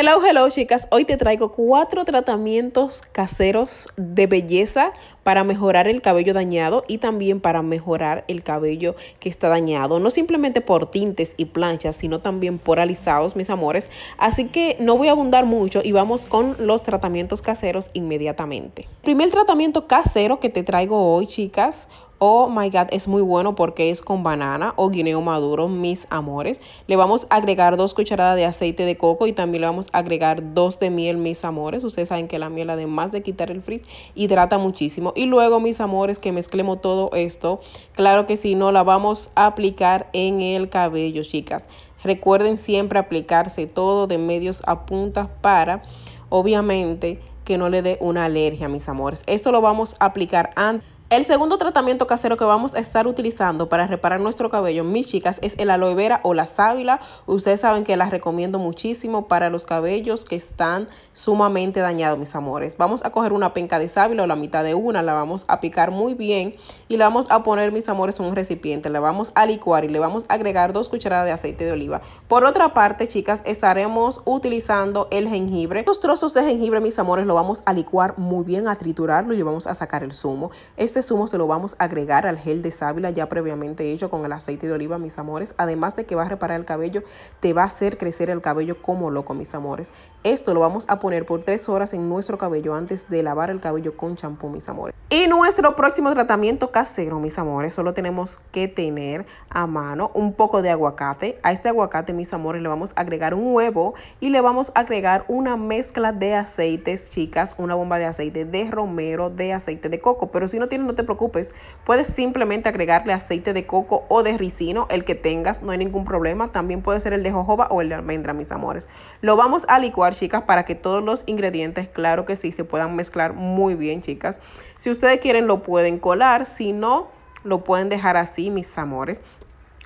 Hello, hello chicas, hoy te traigo cuatro tratamientos caseros de belleza para mejorar el cabello dañado y también para mejorar el cabello que está dañado, no simplemente por tintes y planchas, sino también por alisados, mis amores. Así que no voy a abundar mucho y vamos con los tratamientos caseros inmediatamente. primer tratamiento casero que te traigo hoy, chicas, Oh my god, es muy bueno porque es con banana o guineo maduro, mis amores. Le vamos a agregar dos cucharadas de aceite de coco y también le vamos a agregar dos de miel, mis amores. Ustedes saben que la miel, además de quitar el frizz, hidrata muchísimo. Y luego, mis amores, que mezclemos todo esto. Claro que si no, la vamos a aplicar en el cabello, chicas. Recuerden siempre aplicarse todo de medios a puntas para, obviamente, que no le dé una alergia, mis amores. Esto lo vamos a aplicar antes el segundo tratamiento casero que vamos a estar utilizando para reparar nuestro cabello, mis chicas, es el aloe vera o la sábila. Ustedes saben que las recomiendo muchísimo para los cabellos que están sumamente dañados, mis amores. Vamos a coger una penca de sábila o la mitad de una, la vamos a picar muy bien y la vamos a poner, mis amores, en un recipiente. La vamos a licuar y le vamos a agregar dos cucharadas de aceite de oliva. Por otra parte, chicas, estaremos utilizando el jengibre. Los trozos de jengibre, mis amores, lo vamos a licuar muy bien, a triturarlo y le vamos a sacar el zumo. Este este zumo se lo vamos a agregar al gel de sábila ya previamente hecho con el aceite de oliva, mis amores. Además de que va a reparar el cabello, te va a hacer crecer el cabello como loco, mis amores. Esto lo vamos a poner por 3 horas en nuestro cabello antes de lavar el cabello con champú, mis amores. Y nuestro próximo tratamiento casero, mis amores, solo tenemos que tener a mano un poco de aguacate. A este aguacate, mis amores, le vamos a agregar un huevo y le vamos a agregar una mezcla de aceites, chicas, una bomba de aceite de romero, de aceite de coco. Pero si no tienen no te preocupes. Puedes simplemente agregarle aceite de coco o de ricino, el que tengas, no hay ningún problema. También puede ser el de jojoba o el de almendra, mis amores. Lo vamos a licuar, chicas, para que todos los ingredientes, claro que sí, se puedan mezclar muy bien, chicas. Si ustedes quieren, lo pueden colar. Si no, lo pueden dejar así, mis amores.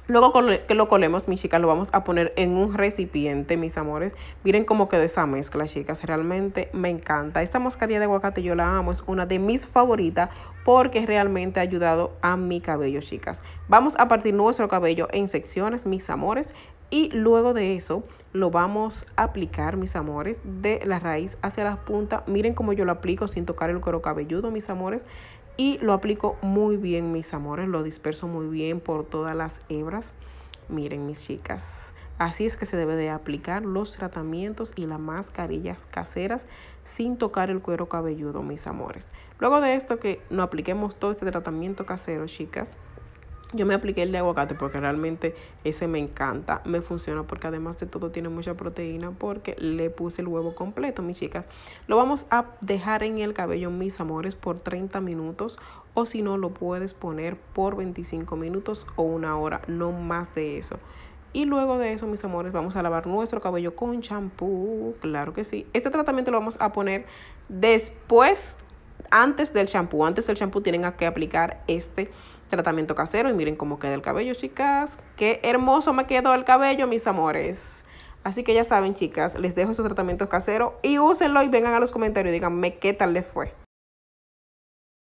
Luego que lo colemos, mis chicas, lo vamos a poner en un recipiente, mis amores. Miren cómo quedó esa mezcla, chicas. Realmente me encanta. Esta mascarilla de aguacate yo la amo. Es una de mis favoritas porque realmente ha ayudado a mi cabello, chicas. Vamos a partir nuestro cabello en secciones, mis amores. Y luego de eso lo vamos a aplicar, mis amores, de la raíz hacia la punta. Miren cómo yo lo aplico sin tocar el cuero cabelludo, mis amores. Y lo aplico muy bien, mis amores. Lo disperso muy bien por todas las hebras. Miren, mis chicas. Así es que se debe de aplicar los tratamientos y las mascarillas caseras sin tocar el cuero cabelludo, mis amores. Luego de esto que no apliquemos todo este tratamiento casero, chicas, yo me apliqué el de aguacate porque realmente ese me encanta, me funciona porque además de todo tiene mucha proteína porque le puse el huevo completo, mis chicas. Lo vamos a dejar en el cabello, mis amores, por 30 minutos o si no lo puedes poner por 25 minutos o una hora, no más de eso. Y luego de eso, mis amores, vamos a lavar nuestro cabello con champú, claro que sí. Este tratamiento lo vamos a poner después, antes del champú. Antes del champú tienen que aplicar este tratamiento casero y miren cómo queda el cabello, chicas. Qué hermoso me quedó el cabello, mis amores. Así que ya saben, chicas, les dejo su tratamiento casero y úsenlo y vengan a los comentarios y díganme qué tal les fue.